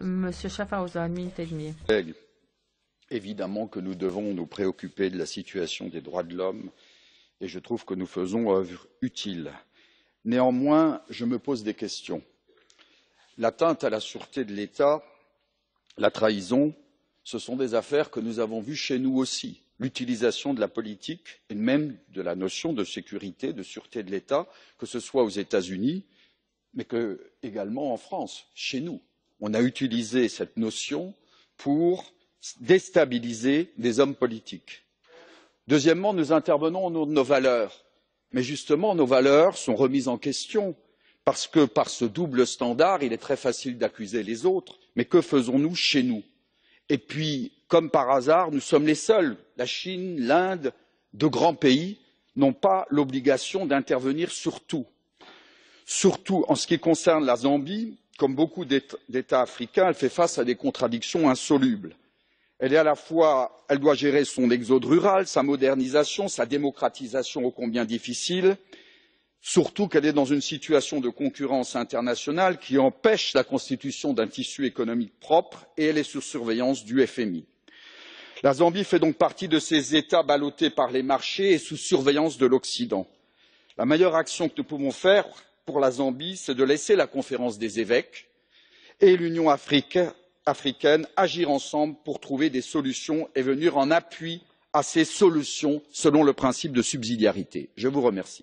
Monsieur le Président, Évidemment que nous devons nous préoccuper de la situation des droits de l'homme et je trouve que nous faisons œuvre utile. Néanmoins, je me pose des questions. L'atteinte à la sûreté de l'État, la trahison, ce sont des affaires que nous avons vues chez nous aussi. L'utilisation de la politique et même de la notion de sécurité, de sûreté de l'État, que ce soit aux États-Unis, mais que également en france chez nous on a utilisé cette notion pour déstabiliser des hommes politiques. deuxièmement nous intervenons au nom de nos valeurs mais justement nos valeurs sont remises en question parce que par ce double standard il est très facile d'accuser les autres mais que faisons nous chez nous? et puis comme par hasard nous sommes les seuls la chine l'inde de grands pays n'ont pas l'obligation d'intervenir sur tout surtout en ce qui concerne la zambie comme beaucoup d'états africains elle fait face à des contradictions insolubles elle doit gérer son exode rural sa modernisation sa démocratisation ô combien difficile surtout qu'elle est dans une situation de concurrence internationale qui empêche la constitution d'un tissu économique propre et elle est sous surveillance du fmi. la zambie fait donc partie de ces états ballottés par les marchés et sous surveillance de l'occident. la meilleure action que nous pouvons faire pour la zambie c'est de laisser la conférence des évêques et l'union africaine agir ensemble pour trouver des solutions et venir en appui à ces solutions selon le principe de subsidiarité. je vous remercie.